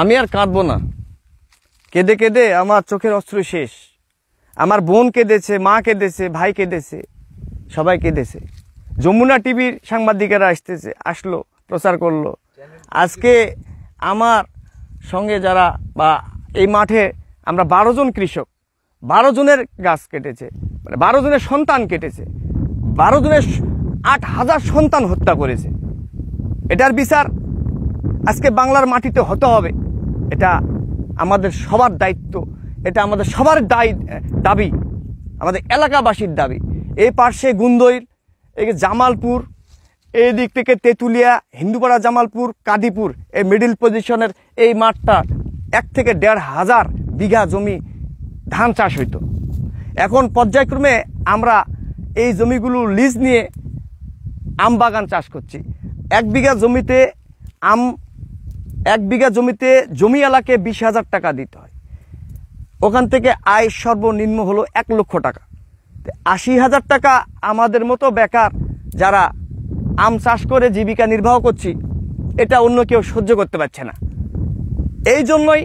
আমি আর কাঁদবো না কেঁদে কেঁদে আমার চোখের অস্ত্র শেষ আমার বোন কেঁদেছে মা কেঁদেছে ভাই কেঁদেছে সবাই কেঁদেছে যমুনা টিভির সাংবাদিকেরা আসতেছে আসলো প্রচার করলো আজকে আমার সঙ্গে যারা বা এই মাঠে আমরা বারো জন কৃষক বারো জনের গাছ কেটেছে মানে বারো জনের সন্তান কেটেছে বারো জনের আট হাজার সন্তান হত্যা করেছে এটার বিচার আজকে বাংলার মাটিতে হতে হবে এটা আমাদের সবার দায়িত্ব এটা আমাদের সবার দায় দাবি আমাদের এলাকাবাসীর দাবি এই পার্শ্বে গুন্দইর এই জামালপুর এই দিক থেকে তেঁতুলিয়া হিন্দুপাড়া জামালপুর কাদিপুর এই মিডিল পজিশনের এই মাঠটা এক থেকে দেড় হাজার বিঘা জমি ধান চাষ হইত এখন পর্যায়ক্রমে আমরা এই জমিগুলো লিজ নিয়ে আম বাগান চাষ করছি এক বিঘা জমিতে আম এক বিঘা জমিতে জমিওয়ালাকে বিশ হাজার টাকা দিতে হয় ওখান থেকে আয় সর্বনিম্ন হলো এক লক্ষ টাকা আশি হাজার টাকা আমাদের মতো বেকার যারা আম চাষ করে জীবিকা নির্বাহ করছি এটা অন্য কেউ সহ্য করতে পারছে না এই জন্যই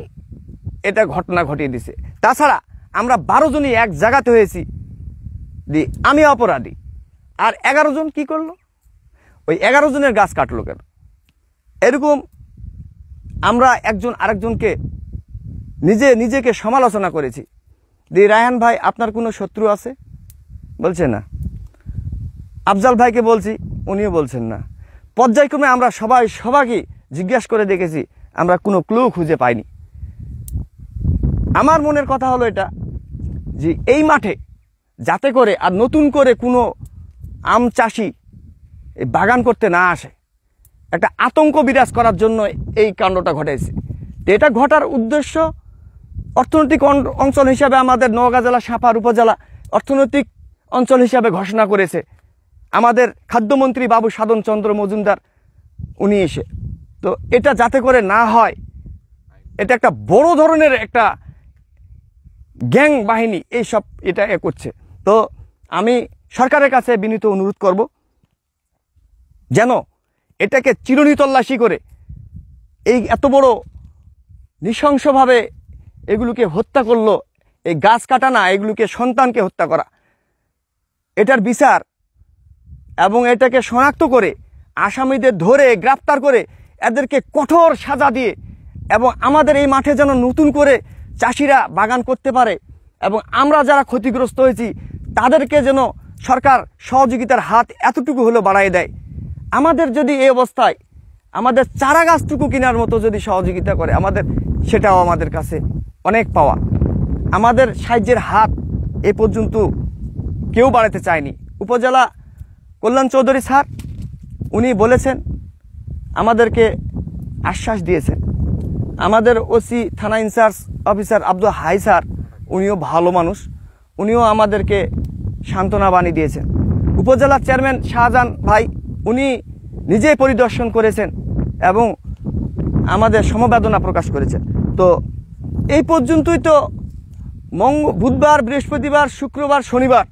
এটা ঘটনা ঘটিয়ে দিছে তাছাড়া আমরা বারো জনই এক জায়গাতে হয়েছি দি আমি অপরাধী আর এগারো জন কি করলো ওই এগারো জনের গাছ কাটলো কেন এরকম আমরা একজন আরেকজনকে নিজে নিজেকে সমালোচনা করেছি দি রায়হান ভাই আপনার কোনো শত্রু আছে বলছে না আফজাল ভাইকে বলছি উনিও বলছেন না পর্যায়ক্রমে আমরা সবাই সবাইকে জিজ্ঞাসা করে দেখেছি আমরা কোনো ক্লু খুঁজে পাইনি আমার মনের কথা হলো এটা যে এই মাঠে যাতে করে আর নতুন করে কোনো আম চাষি বাগান করতে না আসে একটা আতঙ্ক বিরাজ করার জন্য এই কাণ্ডটা ঘটেছে এটা ঘটার উদ্দেশ্য অর্থনৈতিক অঞ্চল হিসাবে আমাদের নওগাঁ জেলা সাপার উপজেলা অর্থনৈতিক অঞ্চল হিসাবে ঘোষণা করেছে আমাদের খাদ্যমন্ত্রী বাবু সাধন চন্দ্র মজুমদার উনি এসে তো এটা যাতে করে না হয় এটা একটা বড় ধরনের একটা গ্যাং বাহিনী এই সব এটা এ করছে তো আমি সরকারের কাছে বিনীত অনুরোধ করব যেন এটাকে তল্লাশি করে এই এত বড় নৃশংসভাবে এগুলোকে হত্যা করলো এই গাছ কাটা না এগুলোকে সন্তানকে হত্যা করা এটার বিচার এবং এটাকে শনাক্ত করে আসামিদের ধরে গ্রেপ্তার করে এদেরকে কঠোর সাজা দিয়ে এবং আমাদের এই মাঠে যেন নতুন করে চাষিরা বাগান করতে পারে এবং আমরা যারা ক্ষতিগ্রস্ত হয়েছি তাদেরকে যেন সরকার সহযোগিতার হাত এতটুকু হলো বাড়াই দেয় আমাদের যদি এই অবস্থায় আমাদের চারা গাছটুকু কেনার মতো যদি সহযোগিতা করে আমাদের সেটাও আমাদের কাছে অনেক পাওয়া আমাদের সাহায্যের হাত এ পর্যন্ত কেউ বাড়াতে চায়নি উপজেলা কল্যাণ চৌধুরী স্যার উনি বলেছেন আমাদেরকে আশ্বাস দিয়েছেন আমাদের ওসি থানা incharge officer Abdul Hai sir উনিও ভালো মানুষ উনিও আমাদেরকে সান্ত্বনা বাণী দিয়েছেন উপজেলা চেয়ারম্যান শাহজাহান ভাই উনি নিজেই পরিদর্শন করেছেন এবং আমাদের সমবেদনা প্রকাশ করেছেন তো এই পর্যন্তই তো মঙ্গ বুধবার বৃহস্পতিবার শুক্রবার শনিবার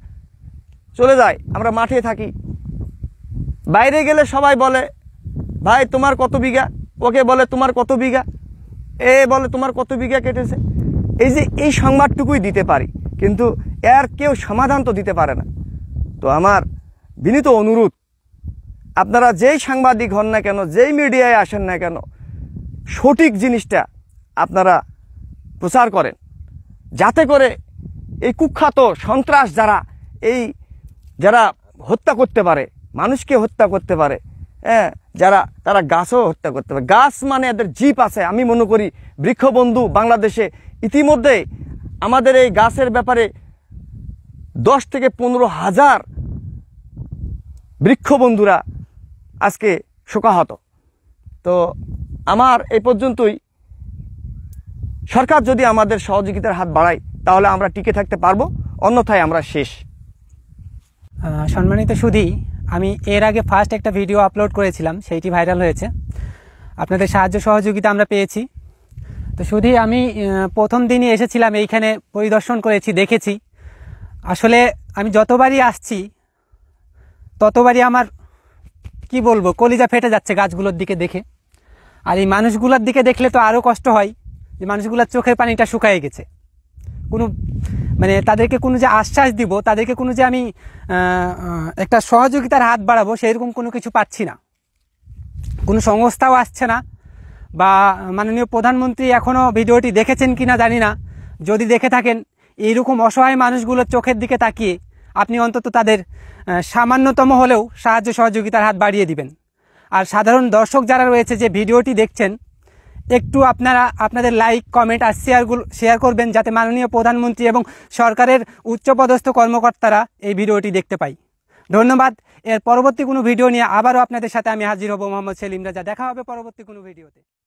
চলে যায় আমরা মাঠে থাকি বাইরে গেলে সবাই বলে ভাই তোমার কত বিঘা ওকে বলে তোমার কত বিঘা এ বলে তোমার কত বিঘা কেটেছে এই যে এই সংবাদটুকুই দিতে পারি কিন্তু এর কেউ সমাধান তো দিতে পারে না তো আমার বিনীত অনুরোধ আপনারা যেই সাংবাদিক হন না কেন যেই মিডিয়ায় আসেন না কেন সঠিক জিনিসটা আপনারা প্রচার করেন যাতে করে এই কুখ্যাত সন্ত্রাস যারা এই যারা হত্যা করতে পারে মানুষকে হত্যা করতে পারে হ্যাঁ যারা তারা গাছও হত্যা করতে পারে গাছ মানে এদের জিপ আছে আমি মনে করি বৃক্ষবন্ধু বাংলাদেশে ইতিমধ্যে আমাদের এই গাছের ব্যাপারে দশ থেকে পনেরো হাজার বৃক্ষবন্ধুরা আজকে শোকাহত তো আমার এই পর্যন্তই সরকার যদি আমাদের সহযোগিতার হাত বাড়ায় তাহলে আমরা টিকে থাকতে পারবো অন্যথায় আমরা শেষ সম্মানিত সুধী আমি এর আগে ফার্স্ট একটা ভিডিও আপলোড করেছিলাম সেইটি ভাইরাল হয়েছে আপনাদের সাহায্য সহযোগিতা আমরা পেয়েছি তো শুধু আমি প্রথম দিনই এসেছিলাম এইখানে পরিদর্শন করেছি দেখেছি আসলে আমি যতবারই আসছি ততবারই আমার কি বলবো কলিজা ফেটে যাচ্ছে গাছগুলোর দিকে দেখে আর এই মানুষগুলোর দিকে দেখলে তো আরও কষ্ট হয় যে মানুষগুলোর চোখের পানিটা শুকায় গেছে কোনো মানে তাদেরকে কোনো যে আশ্বাস দিব তাদেরকে কোনো যে আমি একটা সহযোগিতার হাত বাড়াবো সেরকম কোনো কিছু পাচ্ছি না কোনো সংস্থাও আসছে না বা মাননীয় প্রধানমন্ত্রী এখনও ভিডিওটি দেখেছেন কি না জানি না যদি দেখে থাকেন এইরকম অসহায় মানুষগুলোর চোখের দিকে তাকিয়ে আপনি অন্তত তাদের সামান্যতম হলেও সাহায্য সহযোগিতার হাত বাড়িয়ে দিবেন আর সাধারণ দর্শক যারা রয়েছে যে ভিডিওটি দেখছেন একটু আপনারা আপনাদের লাইক কমেন্ট আর শেয়ারগুলো শেয়ার করবেন যাতে মাননীয় প্রধানমন্ত্রী এবং সরকারের উচ্চপদস্থ কর্মকর্তারা এই ভিডিওটি দেখতে পায় ধন্যবাদ এর পরবর্তী কোনো ভিডিও নিয়ে আবারও আপনাদের সাথে আমি হাজির হব মোহাম্মদ সেলিম রাজা দেখা হবে পরবর্তী কোনো ভিডিওতে